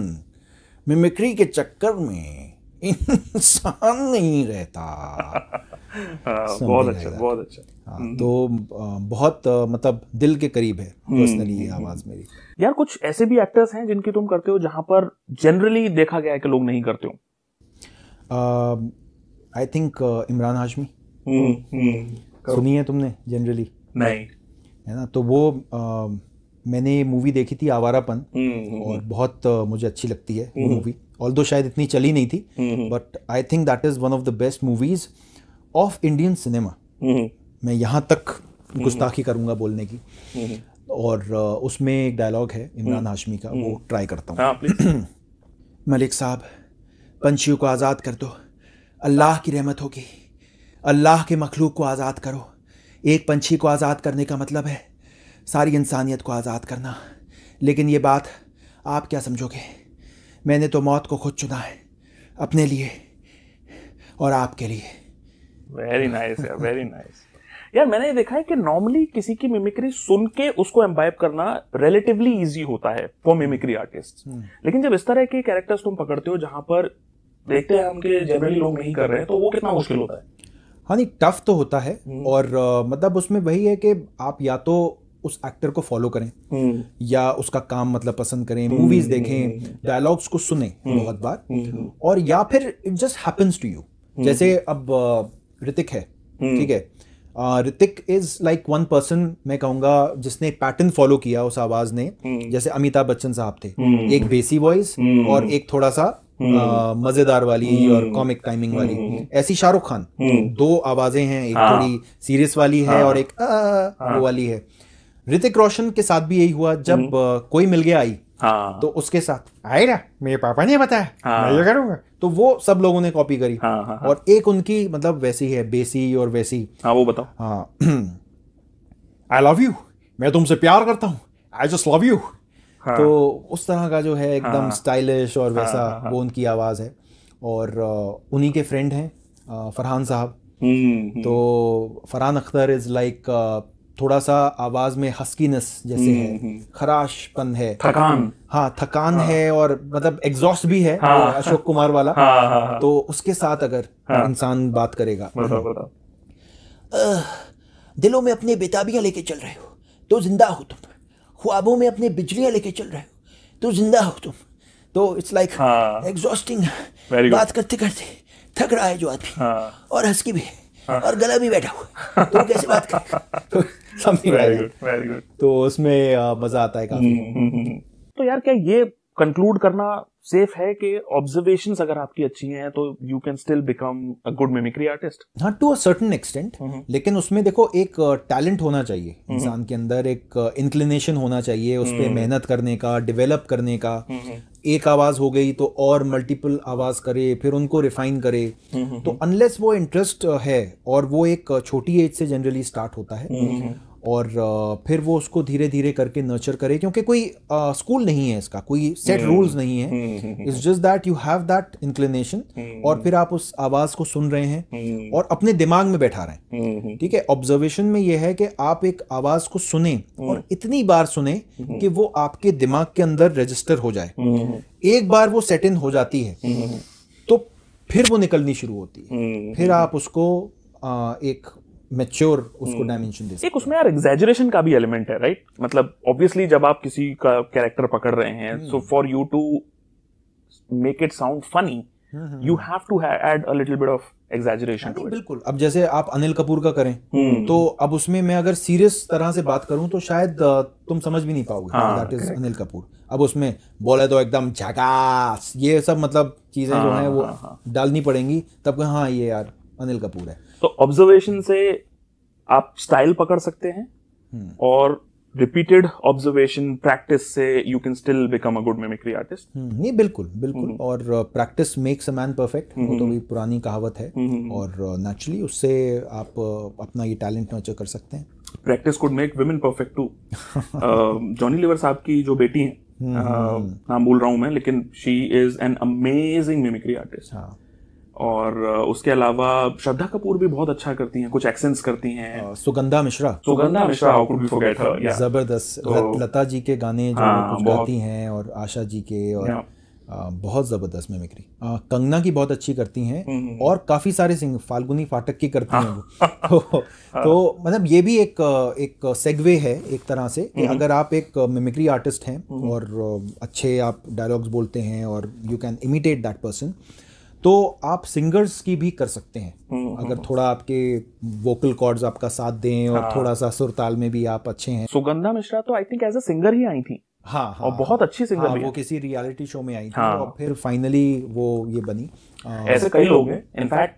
मिमिक्री के चक्कर में इंसान हाँ, नहीं रहता अच्छा, आ, बहुत अच्छा हाँ, हम्म। तो, बहुत अच्छा तो बहुत मतलब दिल के करीब है हम्म, पर्सनली हम्म, ये आवाज मेरी यार कुछ ऐसे भी एक्टर्स हैं जिनकी तुम करते हो जहां पर जनरली देखा गया है कि लोग नहीं करते हो आई थिंक इमरान हाशमी सुनी है तुमने जनरली नहीं है ना तो वो uh, मैंने मूवी देखी थी आवारापन और बहुत uh, मुझे अच्छी लगती है वो मूवी ऑल दो शायद इतनी चली नहीं थी but I think that is one of the best movies of Indian cinema मैं यहाँ तक गुस्ताखी करूँगा बोलने की और उसमें एक डायलॉग है इमरान हम्म। हाशमी का वो ट्राई हम्म। करता हूँ हाँ, *clears throat* मलिक साहब पंछियों को आज़ाद कर दो अल्लाह की रहमत होगी अल्लाह के मखलूक को आज़ाद करो एक पंछी को आज़ाद करने का मतलब है सारी इंसानियत को आज़ाद करना लेकिन ये बात आप क्या समझोगे मैंने तो मौत को खुद चुना है अपने लिए और आपके लिए वेरी नाइस वेरी नाइस यार मैंने ये देखा है कि नॉर्मली किसी की मिमिक्री सुन के उसको एम्बाइब करना रिलेटिवली इजी होता है फॉर मिमिक्री आर्टिस्ट लेकिन जब इस तरह के कैरेक्टर्स तुम पकड़ते हो जहां पर देखते हैं हम कि जनरली लोग नहीं कर रहे हैं तो वो कितना मुश्किल होता है हाँ नहीं टफ तो होता है hmm. और मतलब उसमें वही है कि आप या तो उस एक्टर को फॉलो करें हम्म। या उसका काम मतलब पसंद करें मूवीज हम्म। देखें डायलॉग्स हम्म। को सुने बहुत बार और या फिर it just happens to you जैसे अब ऋतिक है ठीक है Hrithik is like one person मैं कहूंगा जिसने पैटर्न फॉलो किया उस आवाज ने जैसे अमिताभ बच्चन साहब थे एक बेसी वॉइस और एक थोड़ा सा मजेदार वाली और कॉमिक टाइमिंग वाली ऐसी शाहरुख खान दो आवाजें हैं एक हाँ। थोड़ी सीरियस वाली है हाँ। और एक वो हाँ। वाली है ऋतिक रोशन के साथ भी यही हुआ जब हम्म। कोई मिल गया आई हाँ। तो उसके साथ आए ना मेरे पापा ने बताया हाँ। मैं ये करूंगा तो वो सब लोगों ने कॉपी करी हाँ, हाँ, हाँ, और एक उनकी मतलब वैसी है बेसी और वैसी हाँ वो बताओ आई लव यू मैं तुमसे प्यार करता हूँ आई जस्ट लव यू तो उस तरह का जो है एकदम स्टाइलिश हाँ। और वैसा हाँ, वो उनकी आवाज़ है और उन्हीं के फ्रेंड हैं फरहान साहब हम्म, हम्म। तो फरहान अख्तर इज़ लाइक थोड़ा सा आवाज में हस्कीनेस जैसे हम्म, है हम्म, हम्म। खराशपन है थकान हाँ थकान हाँ, है और मतलब एग्जॉस्ट भी है हाँ, अशोक कुमार वाला हाँ, हाँ, हाँ, तो उसके साथ अगर हाँ, इंसान बात करेगा हाँ। दिलों में अपनी बेताबियां लेके चल रहे हो तो जिंदा हो तुम ख्वाबों में अपने बिजलियां लेके चल रहे हो तो जिंदा हो तुम तो इट्स लाइक एग्जॉस्टिंग बात करते करते थक रहा है जो आदमी हाँ। और हंसकी भी है हाँ। और गला भी बैठा हुआ तो कैसे बात कर something very good very good तो उसमें मजा आता है काफी हम्म, हम्म, हम्म, तो यार क्या ये कंक्लूड करना सेफ है कि ऑब्जर्वेशंस अगर आपकी अच्छी हैं तो you can still become a good mimicry artist हाँ टू अ सर्टेन एक्सटेंट लेकिन उसमें देखो एक टैलेंट होना चाहिए इंसान के अंदर एक इंक्लिनेशन होना चाहिए उस पर मेहनत करने का डेवलप करने का एक आवाज हो गई तो और मल्टीपल आवाज करे फिर उनको रिफाइन करे हम्म, हम्म, तो अनलेस हम्म। वो इंटरेस्ट है और वो एक छोटी एज से जनरली स्टार्ट होता है और फिर वो उसको धीरे धीरे करके नर्चर करे क्योंकि कोई स्कूल नहीं है इसका कोई सेट रूल्स हम्म, नहीं है it's just that you have that inclination और फिर आप उस आवाज़ को सुन रहे हैं हम्म। और अपने दिमाग में बैठा रहे हैं हम्म, ठीक है ऑब्जर्वेशन में यह है कि आप एक आवाज़ को सुने और इतनी बार सुने कि वो आपके दिमाग के अंदर रजिस्टर हो जाए एक बार वो सेट इन हो जाती है तो फिर वो निकलनी शुरू होती है फिर आप उसको एक मेच्योर उसको डायमेंशन हम्म। दे एक उसमें यार एग्जेजरेशन का भी एलिमेंट है राइट मतलब ऑब्वियसली जब आप किसी का कैरेक्टर पकड़ रहे हैं so for you to make it sound funny you have to add a little bit of exaggeration बिल्कुल अब जैसे आप अनिल कपूर का करें हम्म। तो अब उसमें मैं अगर सीरियस तरह से बात करूं तो शायद तुम समझ भी नहीं पाओगे दैट हाँ, इज अनिल कपूर अब उसमें बोले तो एकदम झकास ये सब मतलब चीजें हाँ, जो है वो हाँ, डालनी पड़ेंगी तब हाँ ये यार अनिल कपूर है तो ऑब्जर्वेशन से आप स्टाइल पकड़ सकते हैं hmm. और रिपीटेड ऑब्जर्वेशन प्रैक्टिस से you can still become a good mimicry artist नहीं बिल्कुल बिल्कुल hmm. और practice makes a man perfect वो तो हम्म। भी पुरानी कहावत है hmm. और नेचुरली uh, उससे आप uh, अपना ये टैलेंट नर्चर कर सकते हैं practice could make women perfect too Johnny Lever साहब की जो बेटी है uh, नाम बोल रहा हूँ मैं लेकिन she is an amazing mimicry artist हाँ और उसके अलावा श्रद्धा कपूर भी बहुत अच्छा करती हैं कुछ एक्सेंस करती हैं सुगंधा मिश्रा सुगंधा मिश्रा जबरदस्त तो लता जी के गाने जो हाँ, कुछ गाती हैं और आशा जी के और बहुत ज़बरदस्त में मिक्री कंगना की बहुत अच्छी करती हैं हम्म, हम्म। और काफ़ी सारे सिंग फाल्गुनी फाटक की करती हैं वो हाँ। *laughs* तो, हाँ। तो मतलब ये भी एक एक सेगवे है एक तरह से कि हम्म। अगर आप एक मिमिक्री आर्टिस्ट हैं और अच्छे आप डायलॉग्स बोलते हैं और you can imitate that person तो आप सिंगर्स की भी कर सकते हैं हम्म, हम्म, अगर हम्म। थोड़ा आपके वोकल कॉर्ड्स आपका साथ दें और हाँ। थोड़ा सा सुरताल में भी आप अच्छे हैं सुगंधा मिश्रा तो I think as a singer ही आई थी हाँ हाँ और बहुत हाँ। अच्छी सिंगर हाँ, भी वो है। किसी रियलिटी शो में आई थी हाँ, और फिर फाइनली वो ये बनी ऐसे कई लोग हैं इनफैक्ट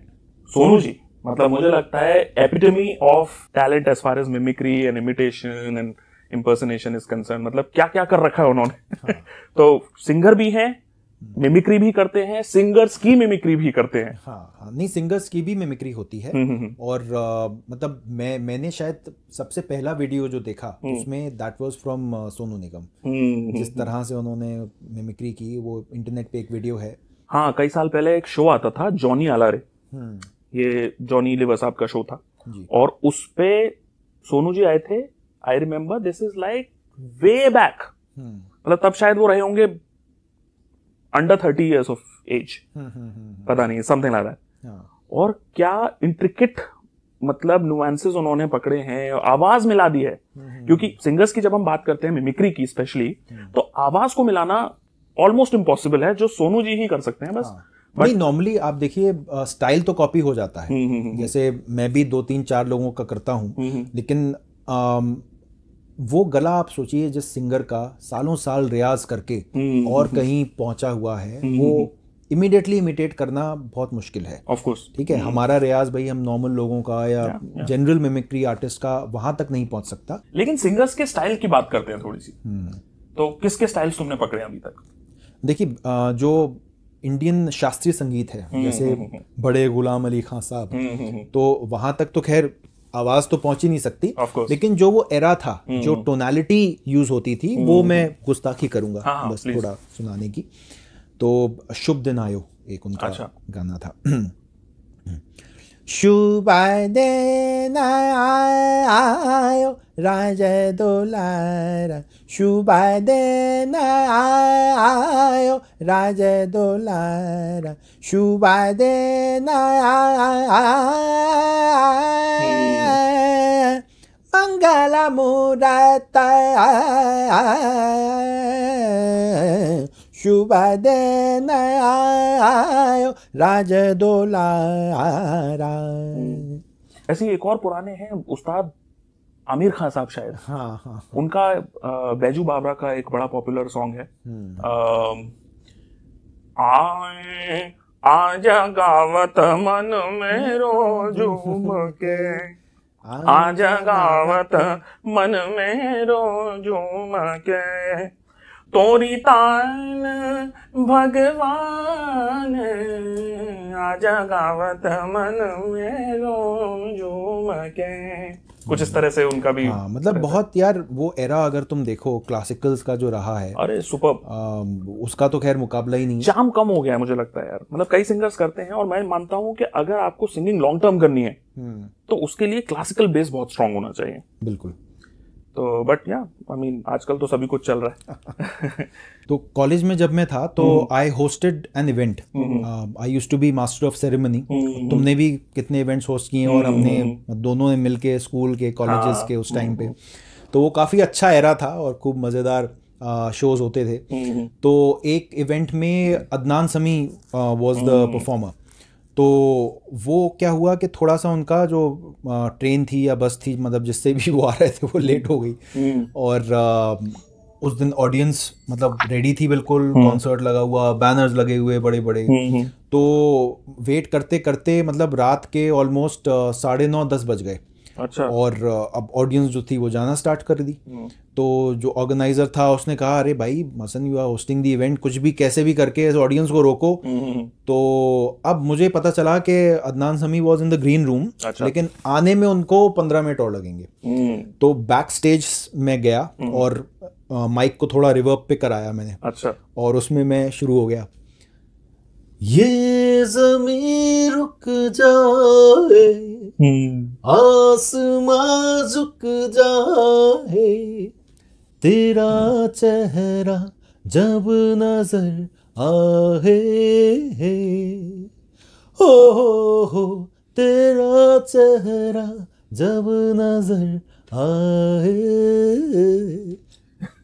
सोनू जी मतलब मुझे लगता है epitome of talent as far as mimicry and imitation and impersonation is concern मतलब क्या क्या कर रखा है उन्होंने हाँ। *laughs* तो सिंगर भी हैं मिमिक्री भी करते हैं सिंगर्स की मिमिक्री भी करते हैं हाँ हाँ नहीं सिंगर्स की भी मिमिक्री होती है हम्म, हम्म, हम्म। और आ, मतलब मैं मैंने शायद सबसे पहला वीडियो जो देखा उसमें that was from Sonu Nigam जिस तरह से उन्होंने मिमिक्री की वो इंटरनेट पे एक वीडियो है हाँ कई साल पहले एक शो आता था जॉनी आलारे ये जॉनी लिवर साहब का शो था और उस पे सोनू जी आए थे I remember this is like way back मतलब तब शायद वो रहे होंगे under thirty years of age पता नहीं समथिंग लाइक दैट और क्या इंट्रिकेट मतलब नुआंसेस उन्होंने पकड़े हैं आवाज मिला दी है हम्म, हम्म, क्योंकि सिंगर्स हम्म। की जब हम बात करते हैं मिमिक्री की स्पेशली तो आवाज को मिलाना ऑलमोस्ट इम्पॉसिबल है जो सोनू जी ही कर सकते हैं बस भाई हाँ। But, नहीं नॉर्मली आप देखिए स्टाइल तो कॉपी हो जाता है जैसे मैं भी दो तीन चार लोगों का करता हूँ लेकिन वो गला आप सोचिए जिस सिंगर का सालों साल रियाज करके हम्म। और कहीं पहुंचा हुआ है हम्म। वो इमिडिएटली इमिटेट करना बहुत मुश्किल है ऑफ कोर्स ठीक है हम्म। हमारा रियाज भाई हम नॉर्मल लोगों का या जनरल मेमिक्री आर्टिस्ट का वहां तक नहीं पहुंच सकता लेकिन सिंगर्स के स्टाइल की बात करते हैं थोड़ी सी तो किसके स्टाइल्स तुमने पकड़े अभी तक देखिए जो इंडियन शास्त्रीय संगीत है जैसे बड़े गुलाम अली खान साहब तो वहां तक तो खैर आवाज तो पहुंच ही नहीं सकती लेकिन जो वो एरा था जो टोनैलिटी hmm. यूज होती थी वो hmm. मैं गुस्ताखी करूंगा हाँ, हाँ बस थोड़ा सुनाने की तो शुभ दिन आयो एक उनका अच्छा। गाना था *clears throat* शुभ दिन आयो राजा दोलारा शुभा देना आयो राज दोलारा शुभा देना मंगल मूरत शुभ देना आयो राज दोलारा ऐसे एक और पुराने हैं उस्ताद आमिर खान साहब शायद हाँ, हाँ, उनका बैजू बाबरा का एक बड़ा पॉपुलर सॉन्ग है हम्म। आए गावत मन में रोज के जा गावत मन में रोज के तोरी तान भगवान जा गावत मन में रोज के कुछ इस तरह से उनका भी हाँ, मतलब बहुत यार वो एरा अगर तुम देखो क्लासिकल्स का जो रहा है अरे सुपर उसका तो खैर मुकाबला ही नहीं जाम कम हो गया है मुझे लगता है यार मतलब कई सिंगर्स करते हैं और मैं मानता हूँ कि अगर आपको सिंगिंग लॉन्ग टर्म करनी है हम्म। तो उसके लिए क्लासिकल बेस बहुत स्ट्रांग होना चाहिए बिल्कुल तो बट या आई मीन आजकल तो सभी कुछ चल रहा है *laughs* तो कॉलेज में जब मैं था तो I hosted an event I use to be master of ceremony तुमने भी कितने इवेंट्स होस्ट किए और हमने हम्म। दोनों ने मिल के स्कूल के कॉलेजेस के उस टाइम पे हम्म। तो वो काफ़ी अच्छा एरा था और खूब मज़ेदार शोज uh, होते थे हम्म। तो एक इवेंट में Adnan Sami was the performer तो वो क्या हुआ कि थोड़ा सा उनका जो ट्रेन थी या बस थी मतलब जिससे भी वो आ रहे थे वो लेट हो गई हम्म। और उस दिन ऑडियंस मतलब रेडी थी बिल्कुल कॉन्सर्ट हम्म। लगा हुआ बैनर्स लगे हुए बड़े बड़े हम्म, तो वेट करते करते मतलब रात के ऑलमोस्ट साढ़े नौ दस बज गए अच्छा और अब ऑडियंस जो थी वो जाना स्टार्ट कर दी हम्म। तो जो ऑर्गेनाइजर था उसने कहा अरे भाई मसन you are hosting the event कुछ भी कैसे भी करके ऑडियंस को रोको हम्म, हम्म, तो अब मुझे पता चला कि Adnan Sami was in the green room अच्छा। लेकिन आने में उनको पंद्रह मिनट और लगेंगे तो बैक स्टेज में गया और माइक को थोड़ा रिवर्ब पे कराया मैंने अच्छा और उसमें मैं शुरू हो गया ये जमी रुक जाए आसमां झुक जाए तेरा चेहरा जब नजर आहे हो हो हो तेरा चेहरा जब नजर आहे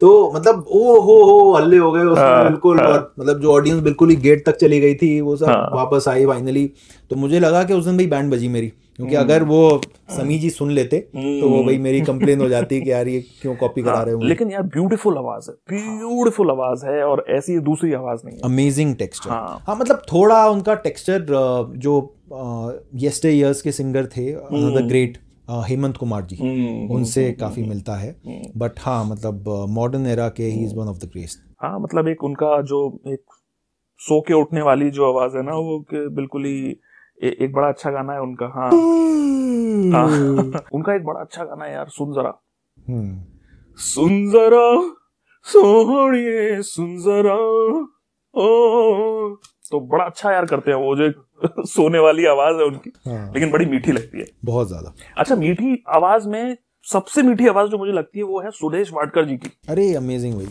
तो मतलब ओ हो हो हल्ले हो गए उसमें हाँ, बिल्कुल हाँ। और मतलब जो ऑडियंस बिल्कुल ही गेट तक चली गई थी वो सब हाँ। वापस आई फाइनली तो मुझे लगा कि उस दिन भाई बैंड बजी मेरी क्योंकि हम्म। अगर वो समी जी सुन लेते तो वो भाई हम्म। मेरी कंप्लेन हो जाती कि यार ये क्यों कॉपी करा रहे हो लेकिन यार ब्यूटीफुल आवाज है ब्यूटीफुल आवाज है और ऐसी दूसरी आवाज नहीं है अमेजिंग टेक्सचर हाँ।, हाँ मतलब थोड़ा उनका टेक्सचर जो यस्टे ईयर्स के सिंगर थे अनदर ग्रेट हम्म। हेमंत कुमार जी हम्म, हम्म, उनसे हम्म, काफ़ी मिलता है बट हाँ मतलब मॉडर्न एरा के he is one of the greatest हाँ मतलब एक उनका जो एक सो के उठने वाली जो आवाज़ है ना वो बिल्कुल ही एक बड़ा अच्छा गाना है उनका हाँ, hmm। हाँ *laughs* उनका एक बड़ा अच्छा गाना है यार सुन जरा hmm। सुन जरा सोहणिए सुन जरा ओ तो बड़ा अच्छा यार करते हैं वो जो एक *laughs* सोने वाली आवाज है उनकी हाँ। लेकिन बड़ी मीठी लगती है बहुत ज्यादा अच्छा मीठी आवाज में सबसे मीठी आवाज जो मुझे लगती है वो है सुदेश वाडकर जी की अरे अमेजिंग भाई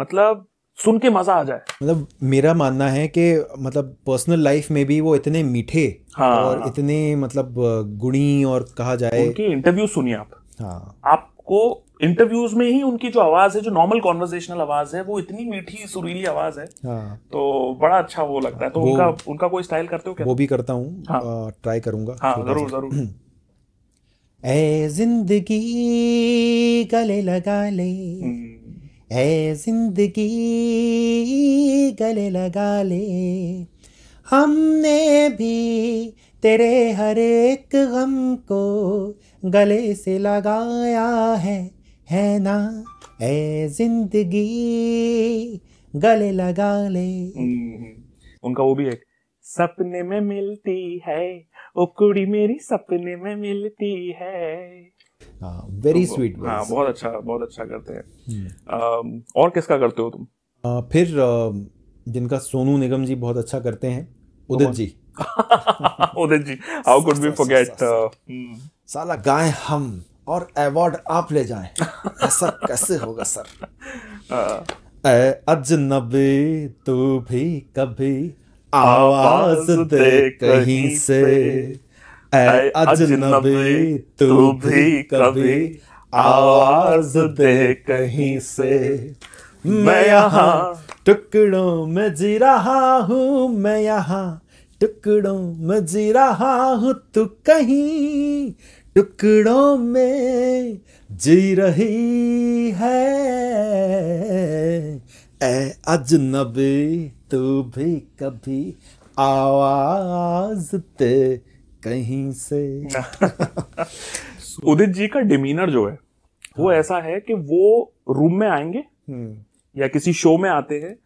मतलब सुन के मजा आ जाए मतलब मेरा मानना है कि मतलब पर्सनल लाइफ में भी वो इतने मीठे हाँ, और इतने मतलब गुणी और कहा जाए उनकी इंटरव्यू सुनिए आप हाँ आपको इंटरव्यूज में ही उनकी जो आवाज है जो नॉर्मल कॉन्वर्जेशनल आवाज है वो इतनी मीठी सुरीली आवाज है हाँ। तो बड़ा अच्छा वो लगता है तो उनका उनका कोई स्टाइल करते हो क्या वो भी करता हूँ ट्राई हाँ। करूंगा हाँ, जरूर जरूर *clears throat* ऐ जिंदगी गले लगा ले हम्म। ऐ जिंदगी गले लगा ले हमने भी तेरे हर एक गम को गले से लगाया है है ना ए जिंदगी गले लगा ले उनका वो भी है सपने में मिलती है ओ कुड़ी मेरी सपने में मिलती है तो वेरी स्वीट हाँ बहुत अच्छा बहुत अच्छा करते हैं uh, और किसका करते हो तुम uh, फिर uh, जिनका सोनू निगम जी बहुत अच्छा करते हैं Udit ji *laughs* Udit ji how could we forget साला गाय हम और अवार्ड आप ले जाएं ऐसा कैसे होगा सर हाँ। अजनबी तू भी कभी आवाज दे कहीं से अजनबी तू भी कभी आवाज दे कहीं से मैं यहाँ टुकड़ों में जी रहा हूँ मैं यहाँ टुकड़ों में जी रहा हूँ तू कहीं टुकड़ों में जी रही है ए अजनबी तू भी कभी आवाज ते कहीं से *laughs* उदित जी का डिमीनर जो है वो हाँ। ऐसा है कि वो रूम में आएंगे हम्म। या किसी शो में आते हैं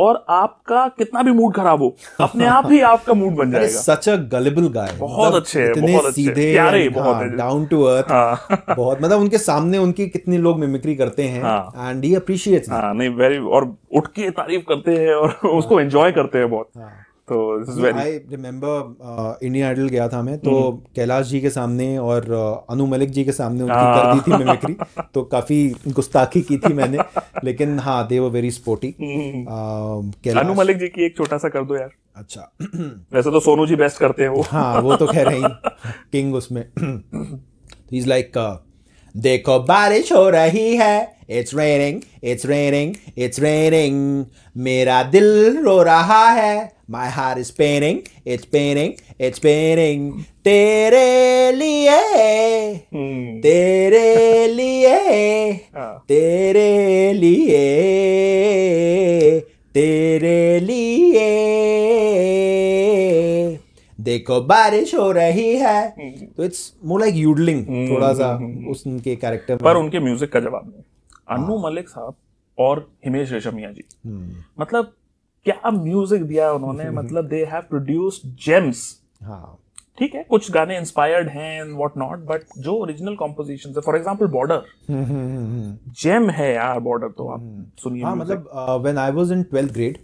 और आपका कितना भी मूड खराब हो *laughs* अपने आप ही आपका मूड बन जाएगा सच अ गलेबल गाय बहुत अच्छे इतने बहुत सीधे प्यारे बहुत डाउन टू अर्थ बहुत मतलब उनके सामने उनकी कितने लोग मिमिक्री करते हैं एंड ही हां नहीं वेरी और उठ के तारीफ करते हैं और *laughs* उसको एंजॉय करते हैं बहुत हाँ। तो आई रिमेम्बर इंडियन आइडल गया था मैं तो hmm. कैलाश जी के सामने और uh, अनु मलिक जी के सामने उनकी कर दी थी मिमिक्री ah. तो काफ़ी गुस्ताखी की थी मैंने *laughs* लेकिन हाँ दे वो वेरी स्पोर्टी अनु मलिक जी की एक छोटा सा कर दो यार अच्छा *clears throat* वैसे तो सोनू जी बेस्ट करते हैं वो हाँ वो तो खैर ही किंग *laughs* उसमें इज *clears throat* लाइक uh, देखो बारिश हो रही है it's raining it's raining it's raining मेरा दिल रो रहा है my heart is paining it's paining it's paining तेरे लिए hmm. तेरे लिए *laughs* हाँ। तेरे लिए तेरे लिए देखो बारिश हो रही है hmm. तो इट्स मोर लाइक यूडलिंग थोड़ा सा hmm, उसके कैरेक्टर पर उनके म्यूजिक का जवाब नहीं अनु हाँ। मलिक साहब और हिमेश रेशमिया जी हम्म। मतलब क्या म्यूजिक दिया उन्होंने *laughs* मतलब दे हैव प्रोड्यूस्ड जेम्स ठीक है कुछ गाने इंस्पायर्ड हैं एंड वॉट नॉट बट जो ओरिजिनल कॉम्पोजिशन है फॉर एग्जाम्पल बॉर्डर जेम है यार बॉर्डर तो आप सुनिए हाँ मतलब when I was in twelfth grade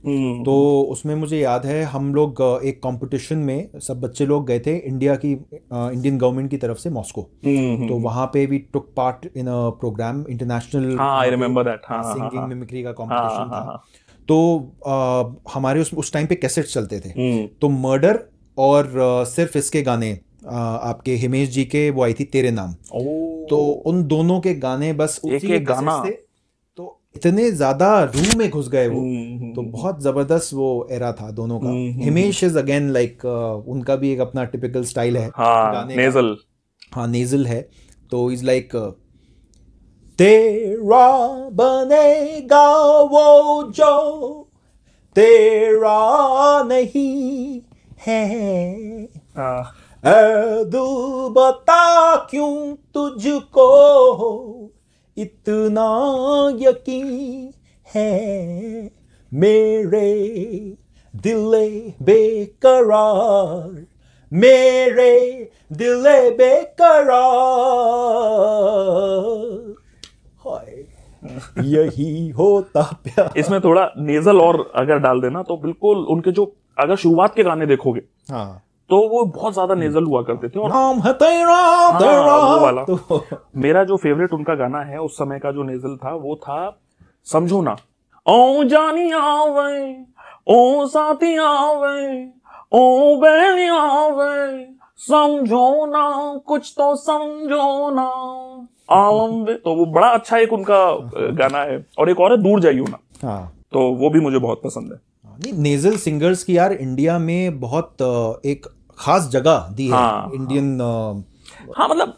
तो उसमें मुझे याद है हम लोग uh, एक कंपटीशन में सब बच्चे लोग गए थे इंडिया की इंडियन uh, गवर्नमेंट की तरफ से मॉस्को हम्म, तो हम्म। वहां पे भी took part in a program international I remember that singing mimicry का कंपटीशन हाँ, हाँ, था हाँ। तो uh, हमारे उस उस टाइम पे कैसेट चलते थे हम्म। तो मर्डर और सिर्फ इसके गाने आपके हिमेश जी के वो आई थी तेरे नाम तो उन दोनों के गाने बस उसी एक गाना से तो इतने ज्यादा रूह में घुस गए वो हम्म, हम्म, तो हम्म। बहुत जबरदस्त वो एरा था दोनों का हिमेश इज अगेन लाइक उनका भी एक अपना टिपिकल स्टाइल है हाँ, नेजल हाँ नेजल है तो इज लाइक तेरा बनेगा वो जो तेरा नहीं है दू बता क्यों तुझको इतना यकीन है मेरे दिले बेकरार मेरे दिले बेकरार *laughs* यही होता प्यार इसमें थोड़ा नेजल और अगर डाल देना तो बिल्कुल उनके जो अगर शुरुआत के गाने देखोगे हाँ तो वो बहुत ज्यादा नेजल हुआ करते थे और नाम है तेरा, तेरा। हाँ, वो वाला तो... मेरा जो फेवरेट उनका गाना है उस समय का जो नेजल था वो था समझो ना ओ जानी आवे ओ साथी आवे ओ बहनी आवे समझो ना कुछ तो समझो ना आलम तो वो बड़ा अच्छा एक उनका गाना है और एक और है दूर जाइयो ना हाँ। तो वो भी मुझे बहुत पसंद है नहीं नेजल सिंगर्स की यार इंडिया में बहुत एक खास जगह दी है हाँ, इंडियन हाँ, हाँ मतलब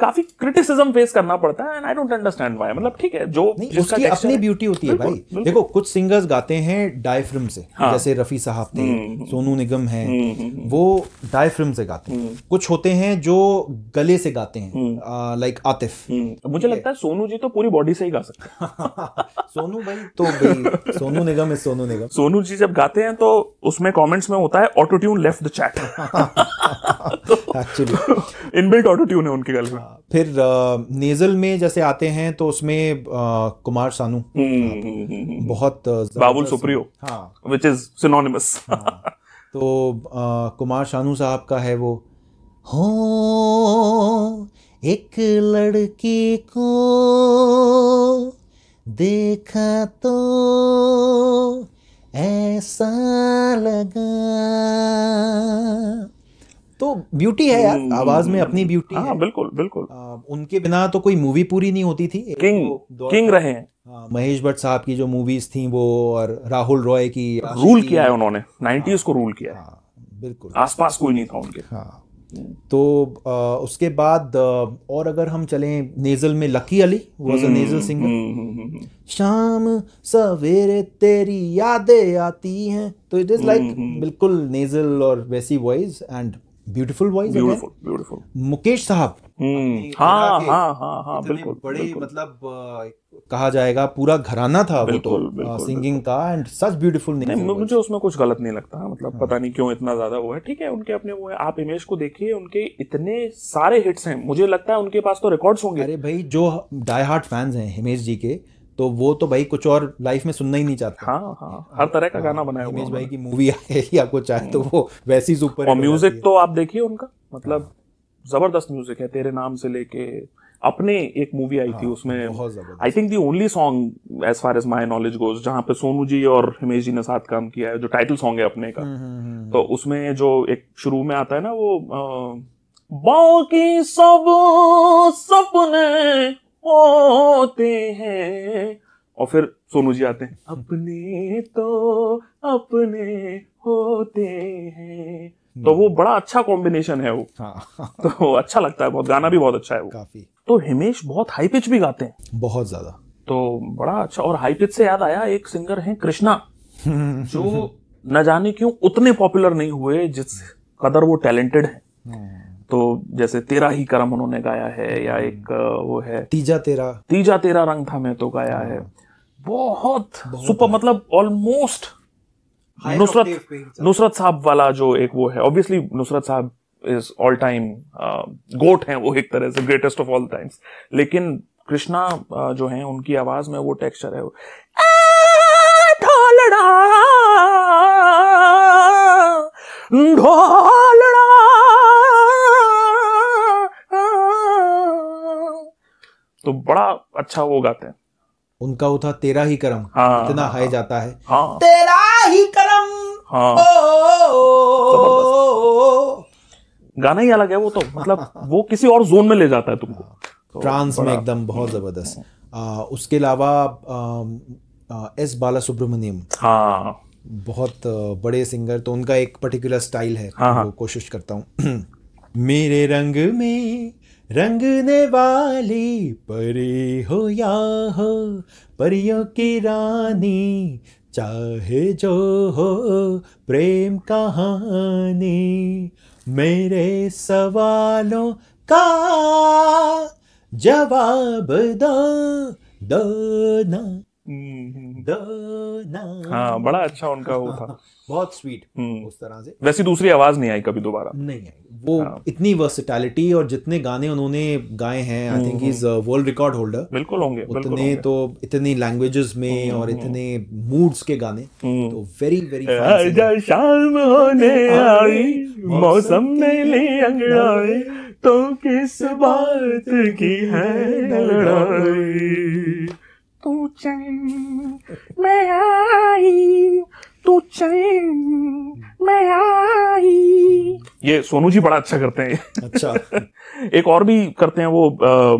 काफी क्रिटिसिज्म फेस करना पड़ता है and I don't understand why मतलब ठीक है जो उसकी अपनी ब्यूटी होती है भाई देखो कुछ सिंगर्स गाते हैं डायफ्रम से हाँ, जैसे रफी साहब थे हम्म, हम्म। सोनू निगम है हम्म, वो डायफ्रम से गाते हैं कुछ होते हैं जो गले से गाते हैं लाइक आतिफ मुझे लगता है सोनू जी तो पूरी बॉडी से ही गा सकते *laughs* सोनू भाई तो सोनू निगम इज सोनू निगम सोनू जी जब गाते हैं तो उसमें कॉमेंट्स में होता है autotune left the chat actually *laughs* inbuilt auto tune है उनके गले में हाँ, फिर नेजल में जैसे आते हैं तो उसमें कुमार सानू हम्म, हम्म, हम्म, बहुत बाबुल सुप्रियो हाँ विच इज सिनोनिमस तो कुमार शानू साहब का है वो हो एक लड़की को देखा तो ऐसा लगा तो ब्यूटी है यार हम्म, आवाज में हम्म, अपनी ब्यूटी हाँ, है बिल्कुल बिल्कुल आ, उनके बिना तो कोई मूवी पूरी नहीं होती थी किंग किंग रहे हैं हाँ, महेश भट्ट साहब की जो मूवीज थी वो और राहुल रॉय की रूल किया है उन्होंने नाइनटीज को रूल हाँ, किया हाँ, बिल्कुल आसपास कोई नहीं था उनके तो आ, उसके बाद और अगर हम चलें नेजल में Lucky Ali was a nasal singer शाम सवेरे तेरी यादें आती हैं तो इट इज लाइक बिल्कुल नेजल और वैसी voice and beautiful voice beautiful beautiful Mukesh साहब हम्म, हाँ, हाँ हाँ हाँ हाँ बिल्कुल बड़े बिल्कुल. मतलब कहा जाएगा पूरा घराना था बिल्कुल, वो तो बिल्कुल, आ, सिंगिंग बिल्कुल. का एंड सच ब्यूटीफुल नहीं नहीं मुझे उसमें कुछ गलत नहीं लगता मतलब हाँ. पता नहीं क्यों इतना ज्यादा वो है ठीक है उनके अपने वो है आप इमेज को देखिए उनके इतने सारे हिट्स हैं मुझे लगता है उनके पास तो रिकॉर्ड्स होंगे अरे भाई जो डाई हार्ट फैंस हैं हिमेश जी के तो वो तो भाई कुछ और लाइफ में सुनना ही नहीं चाहता हाँ हाँ हर तरह का हाँ, गाना बनाया हुआ भाई की मूवी आएगी आपको चाहे तो वो वैसी सुपर और म्यूजिक तो आप देखिए उनका मतलब हाँ। जबरदस्त म्यूजिक है तेरे नाम से लेके अपने एक मूवी आई थी हाँ, उसमें I think the only song as far as my knowledge goes जहाँ पे सोनू जी और हिमेश जी ने साथ काम किया है जो टाइटल सॉन्ग है अपने का हम्म, हम्म, हम्म, तो उसमें जो एक शुरू में आता है ना वो बाकी सब सपने होते हैं और फिर सोनू जी आते हैं हम्म। अपने तो अपने होते हैं हम्म। तो वो बड़ा अच्छा कॉम्बिनेशन है वो हाँ। तो अच्छा लगता है बहुत गाना भी बहुत अच्छा है वो काफी तो हिमेश बहुत हाई पिच भी गाते हैं बहुत ज्यादा तो बड़ा अच्छा और हाई पिच से याद आया एक सिंगर है कृष्णा हम्म। जो न जाने क्यों उतने पॉपुलर नहीं हुए जिस कदर वो टैलेंटेड है तो जैसे तेरा ही करम उन्होंने गाया है या हम्म। एक वो है तीजा तेरा तीजा तेरा रंग था मैं तो गाया है हाँ। बहुत, सुपर मतलब ऑलमोस्ट नुसरत नुसरत साहब वाला जो एक वो है ऑब्वियसली नुसरत साहब इज ऑल टाइम गोट हैं वो एक तरह से ग्रेटेस्ट ऑफ ऑल टाइम्स लेकिन कृष्णा जो हैं उनकी आवाज में वो टेक्सचर है ढोलड़ा ढोलड़ा तो बड़ा अच्छा वो गाते हैं उनका वो था तेरा ही करम हाँ, इतना हाई हाँ। जाता है हाँ, तेरा ही करम हाँ, ओ, ओ, ओ, ओ, गाना ही अलग है वो तो मतलब *laughs* वो किसी और जोन में ले जाता है तुमको ट्रांस तो में एकदम बहुत जबरदस्त उसके अलावा एस बाला सुब्रमण्यम हाँ बहुत बड़े सिंगर तो उनका एक पर्टिकुलर स्टाइल है हाँ, तो कोशिश करता हूँ *clears throat* मेरे रंग में रंगने वाली परी हो या हो परियों की रानी चाहे जो हो प्रेम कहानी मेरे सवालों का जवाब दो दो ना हम्म। हाँ बड़ा अच्छा उनका वो था *laughs* बहुत स्वीट हम्म। उस तरह से वैसी दूसरी आवाज नहीं आई कभी दोबारा नहीं आई वो हाँ। इतनी वर्सिटैलिटी और जितने गाने उन्होंने गाए हैं I think is world record holder बिल्कुल होंगे उतने बिल्कुल होंगे। तो इतनी लैंग्वेजेस में हम्म, और इतने मूड्स के गाने तो वेरी वेरी शाम होने आई मौसम तो किस बात की है लड़ाई तू चैन मैं आई तू चैन मैं आई ये सोनू जी बड़ा अच्छा करते हैं अच्छा *laughs* एक और भी करते हैं वो आ,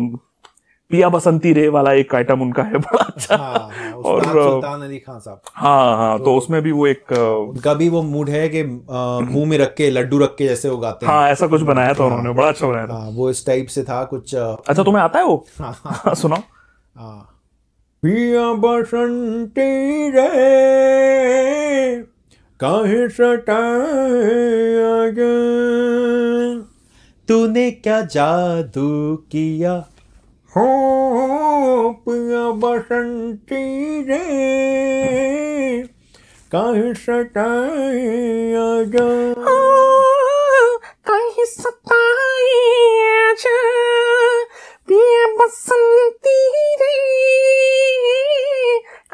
पिया बसंती रे वाला एक आइटम उनका है बड़ा अच्छा हाँ, हाँ, और सुल्तान अली खान साहब हाँ हाँ तो, तो उसमें भी वो एक उनका भी वो मूड है कि मुंह में रख के लड्डू रख के जैसे वो गाते हैं हाँ ऐसा कुछ बनाया था उन्होंने हाँ। बड़ा अच्छा बनाया था हाँ, वो इस टाइप से था कुछ अच्छा तुम्हें आता है वो हाँ, सुनाओ हाँ पिया बसंती रे कहे सटाग तूने क्या जादू किया हो पिया बसंती रे सटाग कहे काहे आज पिया बसंती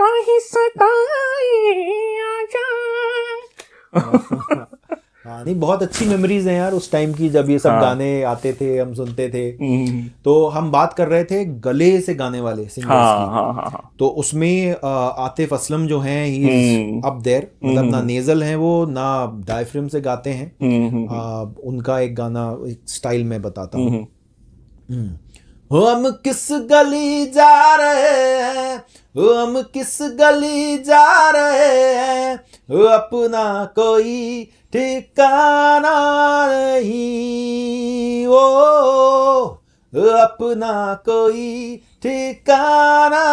सताई सताई आजा नहीं बहुत अच्छी मेमोरीज हैं यार उस टाइम की जब ये सब हाँ। गाने आते थे हम सुनते थे हम्म। तो हम बात कर रहे थे गले से गाने वाले सिंगर्स हाँ, की हाँ, हाँ, हाँ। तो उसमें आतिफ असलम जो हैं ही अब देर मतलब ना नेजल हम्म। हैं वो ना डायफ्रेम से गाते हैं आ, हम्म, उनका एक गाना एक स्टाइल में बताता हूँ हो हम किस गली जा रहे हैं हो हम किस गली जा रहे हैं हो अपना कोई ठिकाना नहीं ओ अपना कोई ठिकाना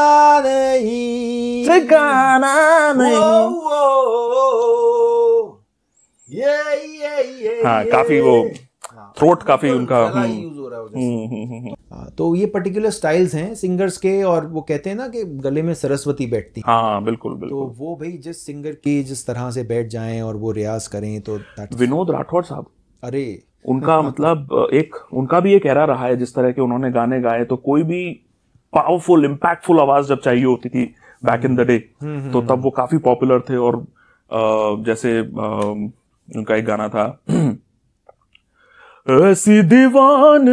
नहीं ठिकाना नहीं ओ, ओ, ओ, ओ, ये, ये, ये, हाँ काफी वो थ्रोट काफी उनका यूज हम्म। हो रहा है हम्म, हम्म, हाँ, तो ये पर्टिकुलर स्टाइल्स हैं सिंगर्स के और वो कहते हैं ना कि गले में सरस्वती बैठती हाँ बिल्कुल हाँ, बिल्कुल तो वो भाई जिस सिंगर की जिस तरह से बैठ जाएं और वो रियाज करें तो विनोद राठौर साहब अरे उनका *laughs* मतलब एक उनका भी ये कह रहा है जिस तरह के उन्होंने गाने गाए तो कोई भी पावरफुल इम्पैक्टफुल आवाज जब चाहिए होती थी बैक इन द डे तो तब वो काफी पॉपुलर थे और जैसे उनका एक गाना था ऐसी दीवान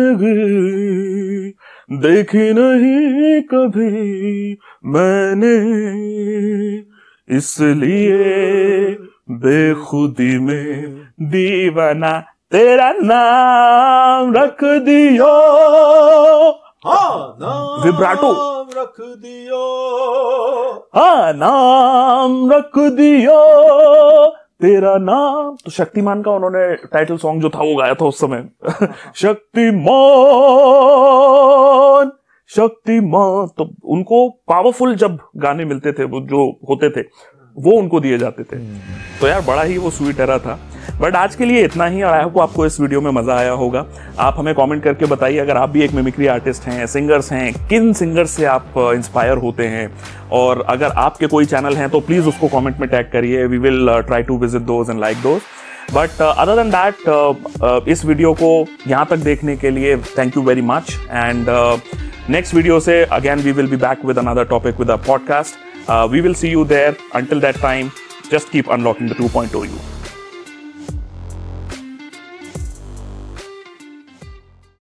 देखी नहीं कभी मैंने इसलिए बेखुदी में दीवाना तेरा नाम रख दियो हाँ रख दियो हाँ नाम रख दियो तेरा नाम तो शक्तिमान का उन्होंने टाइटल सॉन्ग जो था वो गाया था उस समय *laughs* शक्तिमान शक्तिमान तो उनको पावरफुल जब गाने मिलते थे वो जो होते थे वो उनको दिए जाते थे हम्म। तो यार बड़ा ही वो स्वीट एरा था बट आज के लिए इतना ही और आई होप आपको इस वीडियो में मजा आया होगा आप हमें कमेंट करके बताइए अगर आप भी एक मिमिक्री आर्टिस्ट हैं सिंगर्स हैं किन सिंगर्स से आप इंस्पायर uh, होते हैं और अगर आपके कोई चैनल हैं तो प्लीज़ उसको कमेंट में टैग करिए we will try to visit those and like those but other than that इस वीडियो को यहाँ तक देखने के लिए thank you very much and next video से again we will be back with another topic with a podcast Uh, we will see you there. Until that time, just keep unlocking the 2.0 you.